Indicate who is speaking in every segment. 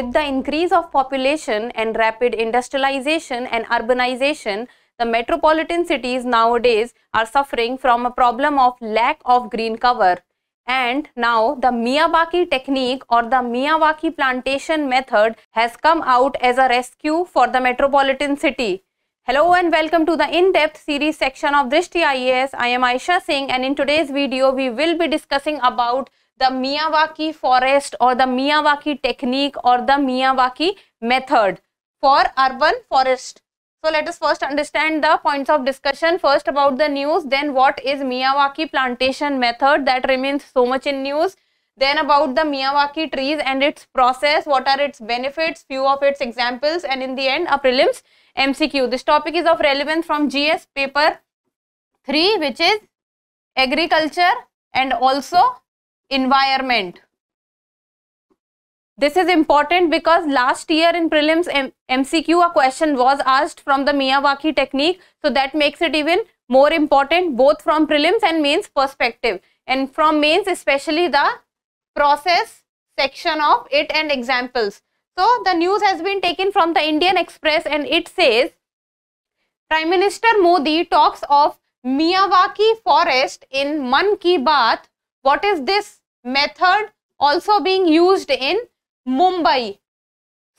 Speaker 1: With the increase of population and rapid industrialization and urbanization, the metropolitan cities nowadays are suffering from a problem of lack of green cover. And now the Miyawaki technique or the Miyawaki plantation method has come out as a rescue for the metropolitan city. Hello and welcome to the in-depth series section of Drishti IAS. I am Aisha Singh and in today's video we will be discussing about the Miyawaki forest or the Miyawaki technique or the Miyawaki method for urban forest. So let us first understand the points of discussion first about the news then what is Miyawaki plantation method that remains so much in news then about the Miyawaki trees and its process, what are its benefits, few of its examples and in the end a prelims MCQ. This topic is of relevance from GS paper 3 which is agriculture and also environment this is important because last year in prelims mcq a question was asked from the miyawaki technique so that makes it even more important both from prelims and mains perspective and from mains especially the process section of it and examples so the news has been taken from the indian express and it says prime minister modi talks of miyawaki forest in man ki baat what is this method also being used in Mumbai.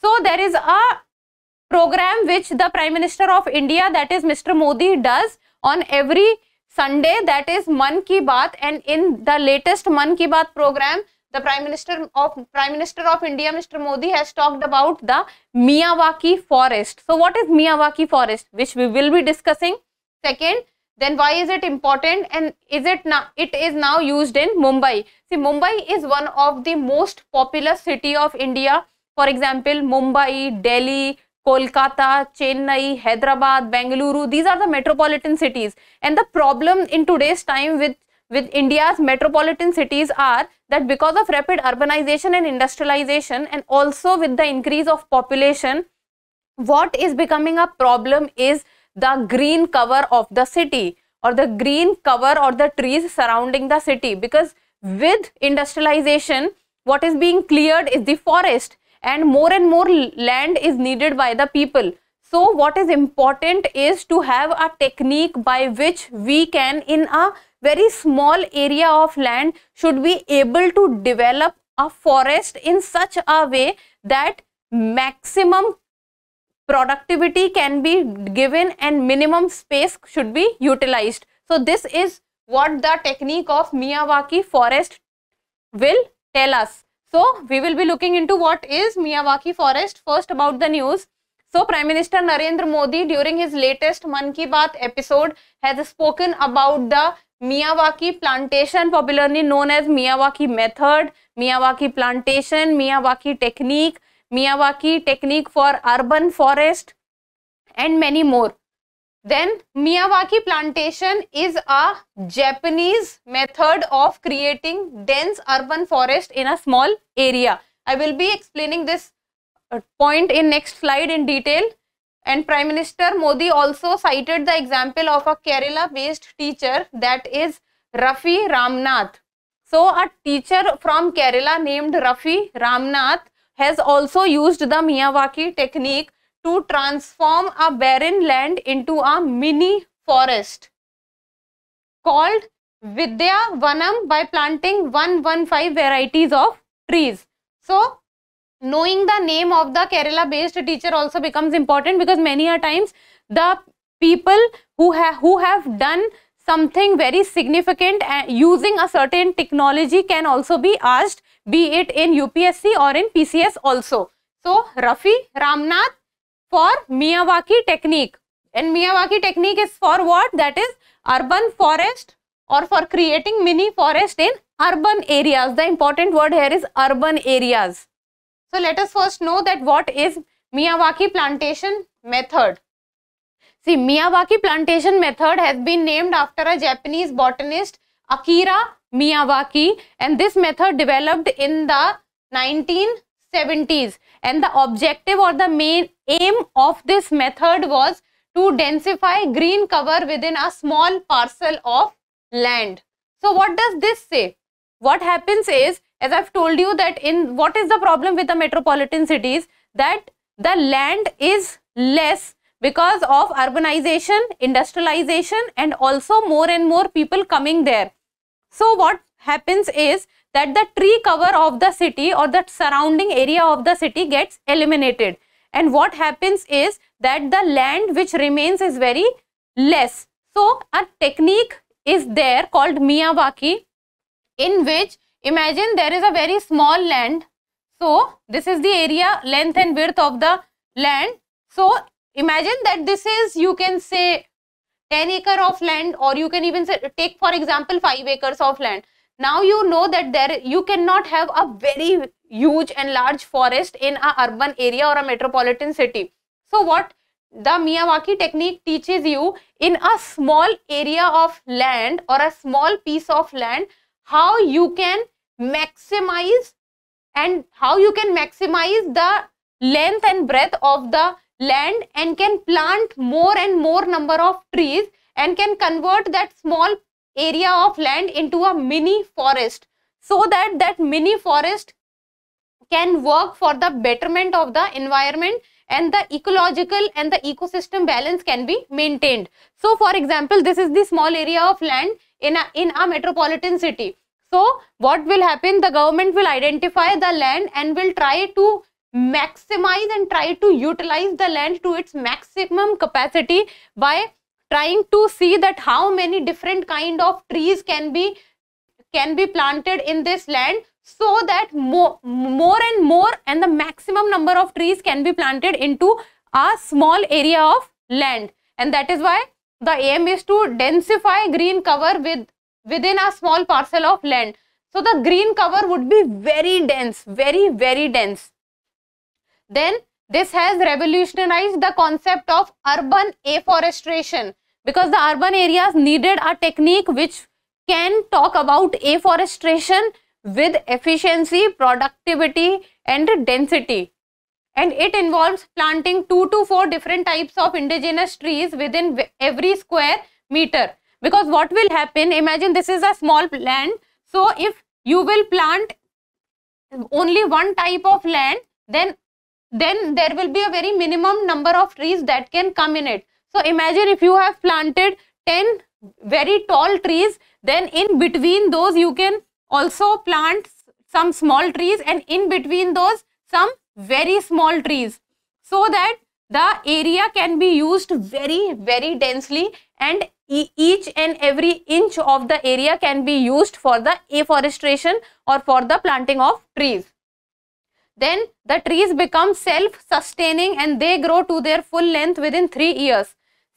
Speaker 1: So there is a program which the Prime Minister of India that is Mr. Modi does on every Sunday that is Man Ki Baat and in the latest Man Ki Baat program the Prime Minister of Prime Minister of India Mr. Modi has talked about the Miyawaki forest. So what is Miyawaki forest which we will be discussing. Second then why is it important and is it now it is now used in mumbai see mumbai is one of the most populous city of india for example mumbai delhi kolkata chennai hyderabad bengaluru these are the metropolitan cities and the problem in today's time with with india's metropolitan cities are that because of rapid urbanization and industrialization and also with the increase of population what is becoming a problem is the green cover of the city or the green cover or the trees surrounding the city because with industrialization what is being cleared is the forest and more and more land is needed by the people so what is important is to have a technique by which we can in a very small area of land should be able to develop a forest in such a way that maximum productivity can be given and minimum space should be utilized. So this is what the technique of Miyawaki forest will tell us. So we will be looking into what is Miyawaki forest first about the news. So Prime Minister Narendra Modi during his latest Man Ki Baat episode has spoken about the Miyawaki plantation popularly known as Miyawaki method, Miyawaki plantation, Miyawaki technique Miyawaki technique for urban forest and many more. Then Miyawaki plantation is a Japanese method of creating dense urban forest in a small area. I will be explaining this uh, point in next slide in detail. And Prime Minister Modi also cited the example of a Kerala based teacher that is Rafi Ramnath. So a teacher from Kerala named Rafi Ramnath has also used the Miyawaki technique to transform a barren land into a mini forest called Vidya Vanam by planting 115 varieties of trees. So, knowing the name of the Kerala based teacher also becomes important because many a times the people who, have who have done something very significant and using a certain technology can also be asked be it in UPSC or in PCS also. So Rafi Ramnath for Miyawaki technique. And Miyawaki technique is for what? That is urban forest or for creating mini forest in urban areas. The important word here is urban areas. So let us first know that what is Miyawaki plantation method. See Miyawaki plantation method has been named after a Japanese botanist Akira Miyawaki and this method developed in the 1970s and the objective or the main aim of this method was to densify green cover within a small parcel of land. So what does this say? What happens is as I've told you that in what is the problem with the metropolitan cities that the land is less because of urbanization, industrialization and also more and more people coming there. So what happens is that the tree cover of the city or the surrounding area of the city gets eliminated. And what happens is that the land which remains is very less. So a technique is there called Miyawaki in which imagine there is a very small land. So this is the area length and width of the land. So imagine that this is you can say 10 acre of land or you can even say, take for example 5 acres of land now you know that there you cannot have a very huge and large forest in a urban area or a metropolitan city so what the miyawaki technique teaches you in a small area of land or a small piece of land how you can maximize and how you can maximize the length and breadth of the land and can plant more and more number of trees and can convert that small area of land into a mini forest so that that mini forest can work for the betterment of the environment and the ecological and the ecosystem balance can be maintained. So, for example, this is the small area of land in a, in a metropolitan city. So, what will happen? The government will identify the land and will try to maximize and try to utilize the land to its maximum capacity by trying to see that how many different kind of trees can be can be planted in this land so that more, more and more and the maximum number of trees can be planted into a small area of land and that is why the aim is to densify green cover with within a small parcel of land so the green cover would be very dense very very dense then this has revolutionized the concept of urban afforestation because the urban areas needed a technique which can talk about afforestation with efficiency, productivity and density. And it involves planting 2 to 4 different types of indigenous trees within every square meter. Because what will happen, imagine this is a small land. So if you will plant only one type of land, then then there will be a very minimum number of trees that can come in it. So imagine if you have planted 10 very tall trees, then in between those you can also plant some small trees and in between those some very small trees so that the area can be used very very densely and e each and every inch of the area can be used for the afforestation or for the planting of trees then the trees become self-sustaining and they grow to their full length within 3 years.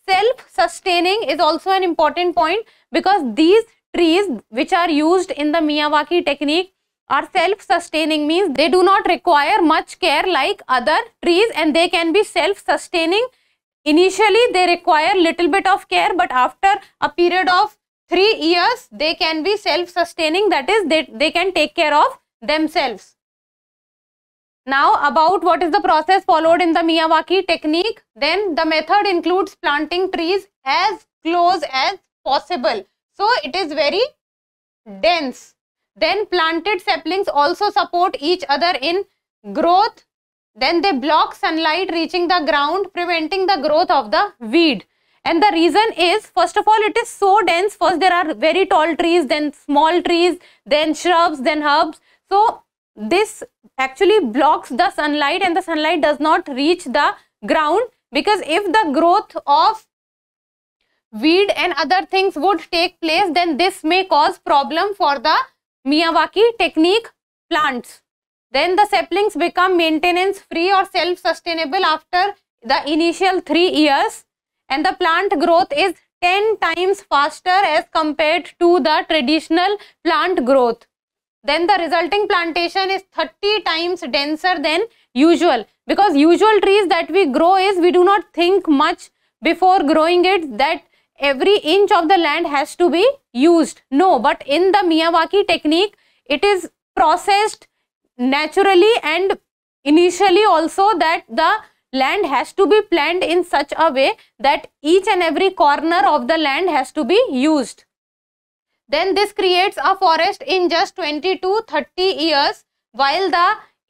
Speaker 1: Self-sustaining is also an important point because these trees which are used in the Miyawaki technique are self-sustaining means they do not require much care like other trees and they can be self-sustaining. Initially they require little bit of care but after a period of 3 years they can be self-sustaining that is they, they can take care of themselves. Now about what is the process followed in the Miyawaki technique. Then the method includes planting trees as close as possible. So it is very dense. Then planted saplings also support each other in growth. Then they block sunlight reaching the ground preventing the growth of the weed. And the reason is, first of all, it is so dense. First, there are very tall trees, then small trees, then shrubs, then herbs. So, this actually blocks the sunlight and the sunlight does not reach the ground because if the growth of weed and other things would take place then this may cause problem for the Miyawaki technique plants. Then the saplings become maintenance free or self-sustainable after the initial three years and the plant growth is 10 times faster as compared to the traditional plant growth then the resulting plantation is 30 times denser than usual because usual trees that we grow is we do not think much before growing it that every inch of the land has to be used. No, but in the Miyawaki technique, it is processed naturally and initially also that the land has to be planned in such a way that each and every corner of the land has to be used then this creates a forest in just 20 to 30 years while the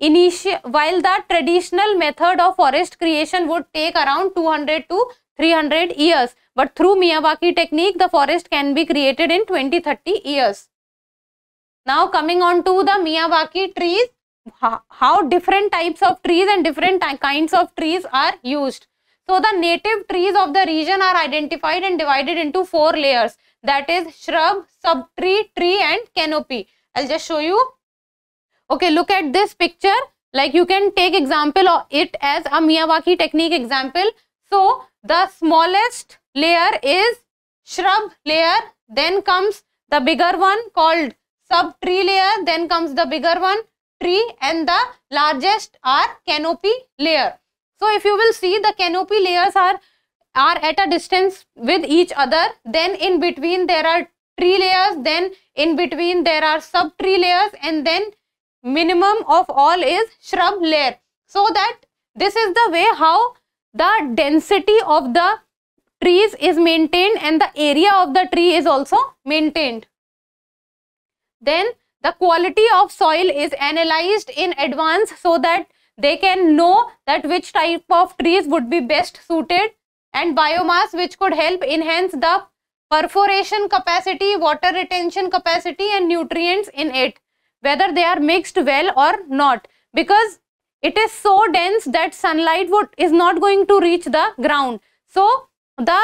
Speaker 1: initial while the traditional method of forest creation would take around 200 to 300 years but through Miyawaki technique the forest can be created in 20 30 years now coming on to the Miyawaki trees how different types of trees and different kinds of trees are used so the native trees of the region are identified and divided into four layers that is shrub, subtree, tree and canopy. I'll just show you. Okay, look at this picture. Like you can take example of it as a Miyawaki technique example. So, the smallest layer is shrub layer, then comes the bigger one called subtree layer, then comes the bigger one tree and the largest are canopy layer. So, if you will see the canopy layers are are at a distance with each other then in between there are tree layers then in between there are sub tree layers and then minimum of all is shrub layer so that this is the way how the density of the trees is maintained and the area of the tree is also maintained then the quality of soil is analyzed in advance so that they can know that which type of trees would be best suited and biomass which could help enhance the perforation capacity, water retention capacity and nutrients in it whether they are mixed well or not because it is so dense that sunlight is not going to reach the ground. So, the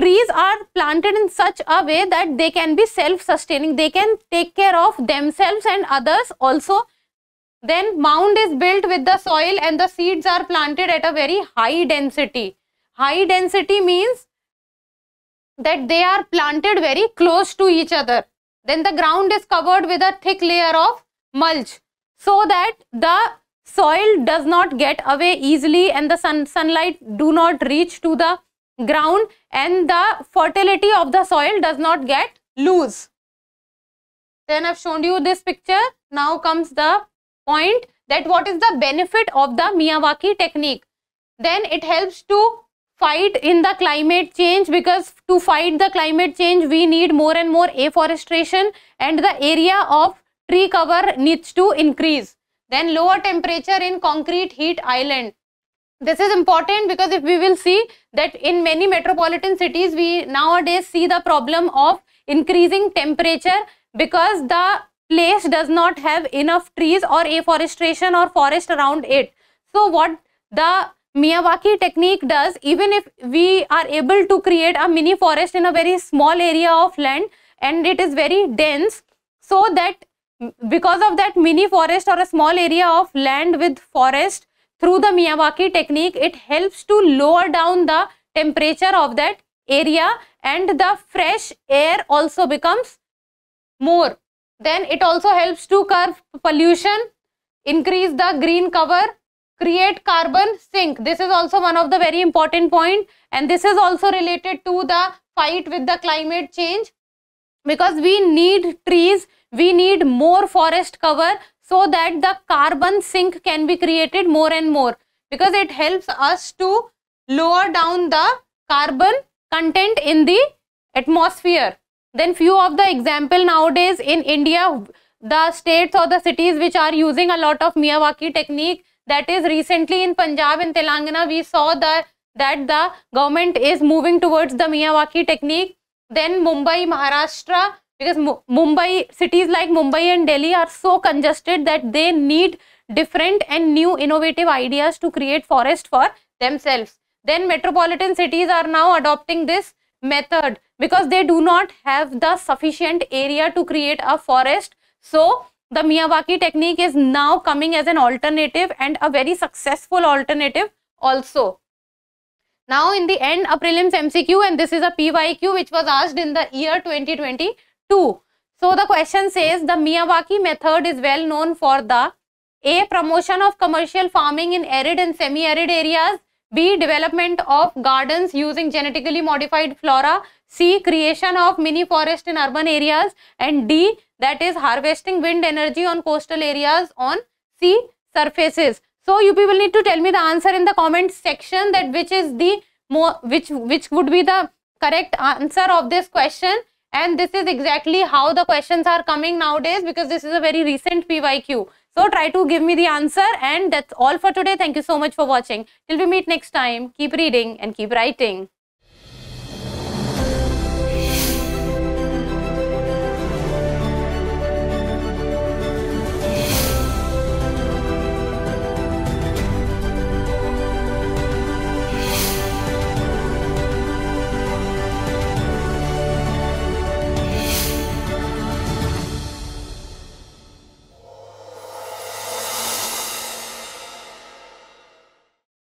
Speaker 1: trees are planted in such a way that they can be self-sustaining. They can take care of themselves and others also. Then mound is built with the soil and the seeds are planted at a very high density. High density means that they are planted very close to each other. Then the ground is covered with a thick layer of mulch so that the soil does not get away easily and the sun, sunlight do not reach to the ground and the fertility of the soil does not get loose. Then I have shown you this picture. Now comes the point that what is the benefit of the Miyawaki technique. Then it helps to fight in the climate change because to fight the climate change we need more and more afforestation and the area of tree cover needs to increase. Then lower temperature in concrete heat island. This is important because if we will see that in many metropolitan cities we nowadays see the problem of increasing temperature because the place does not have enough trees or afforestation or forest around it. So what the Miyawaki technique does, even if we are able to create a mini forest in a very small area of land and it is very dense, so that because of that mini forest or a small area of land with forest, through the Miyawaki technique, it helps to lower down the temperature of that area and the fresh air also becomes more. Then it also helps to curb pollution, increase the green cover create carbon sink. This is also one of the very important point and this is also related to the fight with the climate change because we need trees, we need more forest cover so that the carbon sink can be created more and more because it helps us to lower down the carbon content in the atmosphere. Then few of the example nowadays in India, the states or the cities which are using a lot of Miyawaki technique, that is recently in Punjab and Telangana, we saw the, that the government is moving towards the Miyawaki technique. Then Mumbai, Maharashtra, because Mumbai, cities like Mumbai and Delhi are so congested that they need different and new innovative ideas to create forest for themselves. Then metropolitan cities are now adopting this method because they do not have the sufficient area to create a forest. So, the Miyawaki technique is now coming as an alternative and a very successful alternative also. Now in the end a prelims MCQ and this is a PYQ which was asked in the year 2022. So the question says the Miyawaki method is well known for the A. Promotion of commercial farming in arid and semi-arid areas. B. Development of gardens using genetically modified flora. C. Creation of mini forest in urban areas. And D that is harvesting wind energy on coastal areas on sea surfaces. So you people need to tell me the answer in the comment section that which is the more which which would be the correct answer of this question and this is exactly how the questions are coming nowadays because this is a very recent PYQ. So try to give me the answer and that's all for today. Thank you so much for watching. Till we meet next time, keep reading and keep writing.